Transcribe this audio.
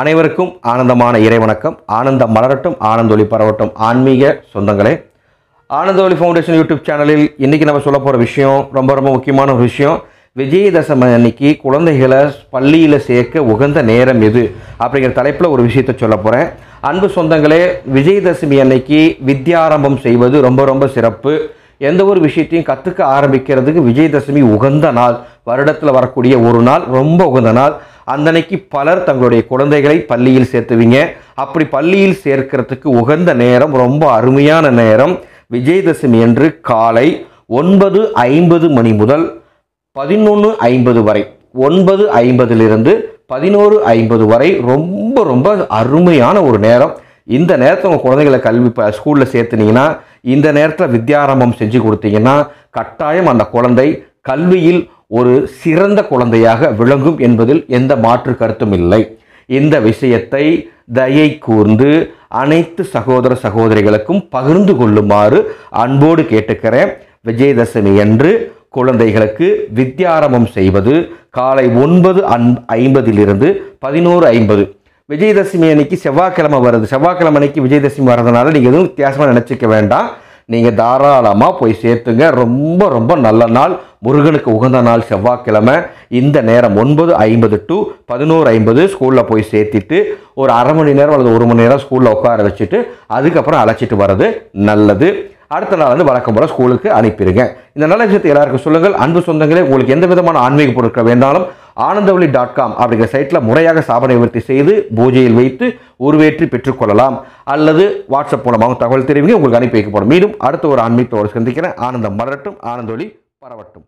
அனைவருக்கும் ஆனந்தமான இறைவணக்கம் ஆனந்தம் மலரட்டும் ஆனந்த ஒளி பரவட்டும் ஆன்மீக சொந்தங்களே ஆனந்த ஒளி ஃபவுண்டேஷன் யூடியூப் சேனலில் இன்றைக்கி நம்ம சொல்ல போகிற விஷயம் ரொம்ப ரொம்ப முக்கியமான ஒரு விஷயம் விஜயதசமி அன்னைக்கு குழந்தைகளை பள்ளியில் சேர்க்க உகந்த நேரம் எது அப்படிங்கிற தலைப்பில் ஒரு விஷயத்த சொல்ல போகிறேன் அன்பு சொந்தங்களே விஜயதசமி அன்னைக்கு வித்யாரம்பம் செய்வது ரொம்ப ரொம்ப சிறப்பு எந்த ஒரு விஷயத்தையும் கற்றுக்க ஆரம்பிக்கிறதுக்கு விஜயதசமி உகந்த நாள் வருடத்தில் வரக்கூடிய ஒரு நாள் ரொம்ப உகந்த நாள் அந்தனைக்கு பலர் தங்களுடைய குழந்தைகளை பள்ளியில் சேர்த்துவீங்க அப்படி பள்ளியில் சேர்க்கிறதுக்கு உகந்த நேரம் ரொம்ப அருமையான நேரம் விஜயதசமி என்று காலை ஒன்பது ஐம்பது மணி முதல் பதினொன்று ஐம்பது வரை ஒன்பது ஐம்பதுலேருந்து பதினோரு ஐம்பது வரை ரொம்ப ரொம்ப அருமையான ஒரு நேரம் இந்த நேரத்தில் உங்கள் குழந்தைகளை கல்வி ப ஸ்கூலில் சேர்த்துனீங்கன்னா இந்த நேரத்தில் வித்யாரம்பம் செஞ்சு கொடுத்தீங்கன்னா கட்டாயம் அந்த குழந்தை கல்வியில் ஒரு சிறந்த குழந்தையாக விளங்கும் என்பதில் எந்த மாற்று கருத்தும் இல்லை இந்த விஷயத்தை தயை கூர்ந்து அனைத்து சகோதர சகோதரிகளுக்கும் பகிர்ந்து கொள்ளுமாறு அன்போடு கேட்டுக்கிறேன் விஜயதசமி என்று குழந்தைகளுக்கு வித்தியாரம்பம் செய்வது காலை ஒன்பது அன் ஐம்பதிலிருந்து பதினோரு ஐம்பது விஜயதசமி அன்னைக்கு செவ்வாய்க்கிழமை வருது செவ்வாய்க்கிழமை அன்னைக்கு விஜயதசமி வர்றதுனால நீங்கள் எதுவும் வித்தியாசமாக நினச்சிக்க வேண்டாம் நீங்கள் தாராளமாக போய் சேர்த்துங்க ரொம்ப ரொம்ப நல்ல நாள் முருகனுக்கு உகந்த நாள் செவ்வாய்க்கிழமை இந்த நேரம் ஒன்பது ஐம்பது டு பதினோரு ஐம்பது ஸ்கூலில் போய் சேர்த்திட்டு ஒரு அரை மணி நேரம் அல்லது ஒரு மணி நேரம் ஸ்கூலில் உட்கார வச்சுட்டு அதுக்கப்புறம் அழைச்சிட்டு வர்றது நல்லது அடுத்த நாள் வந்து வழக்கம் போல் ஸ்கூலுக்கு அனுப்பிடுங்க இந்த நல்ல விஷயத்தை எல்லாருக்கும் சொல்லுங்கள் அன்பு சொந்தங்களே உங்களுக்கு எந்த விதமான ஆன்மீக பொருட்கள் வேண்டாலும் ஆனந்தவழி டாட் காம் அப்படிங்கிற சைட்டில் முறையாக சாபனை விவர்த்தி செய்து பூஜையில் வைத்து உருவேற்றி பெற்றுக்கொள்ளலாம் அல்லது வாட்ஸ்அப் மூலமாக தகவல் தெரிவிங்க உங்களுக்கு அனுப்பி வைக்கப்படும் மீண்டும் அடுத்த ஒரு ஆன்மீகத்தோடு சந்திக்கிறேன் ஆனந்தம் மலரட்டும் ஆனந்தவழி பரவட்டும்